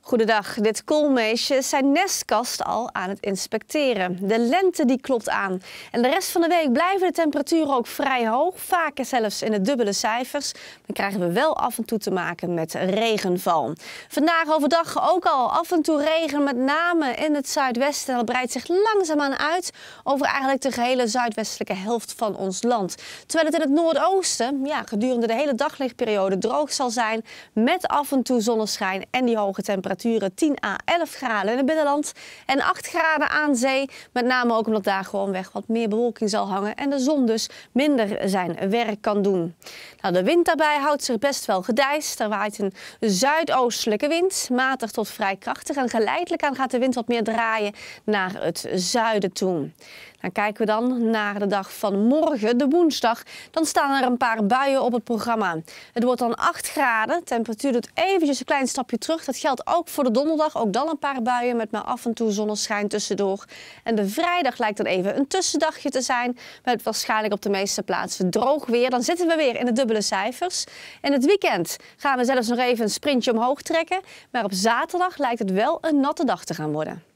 Goedendag, dit koolmeisje zijn nestkast al aan het inspecteren. De lente die klopt aan. En de rest van de week blijven de temperaturen ook vrij hoog, vaker zelfs in de dubbele cijfers. Dan krijgen we wel af en toe te maken met regenval. Vandaag overdag ook al af en toe regen, met name in het zuidwesten. En dat breidt zich langzaamaan uit over eigenlijk de gehele zuidwestelijke helft van ons land. Terwijl het in het noordoosten ja, gedurende de hele daglichtperiode droog zal zijn, met af en toe zonneschijn en die hoge temperaturen temperaturen 10 à 11 graden in het binnenland en 8 graden aan zee. Met name ook omdat daar gewoonweg weg wat meer bewolking zal hangen en de zon dus minder zijn werk kan doen. Nou, de wind daarbij houdt zich best wel gedijst. Er waait een zuidoostelijke wind, matig tot vrij krachtig. En geleidelijk aan gaat de wind wat meer draaien naar het zuiden toe. Dan kijken we dan naar de dag van morgen, de woensdag. Dan staan er een paar buien op het programma. Het wordt dan 8 graden. Temperatuur doet eventjes een klein stapje terug. Dat geldt ook ook voor de donderdag ook dan een paar buien met maar af en toe zonneschijn tussendoor. En de vrijdag lijkt dan even een tussendagje te zijn met waarschijnlijk op de meeste plaatsen droog weer. Dan zitten we weer in de dubbele cijfers. En het weekend gaan we zelfs nog even een sprintje omhoog trekken. Maar op zaterdag lijkt het wel een natte dag te gaan worden.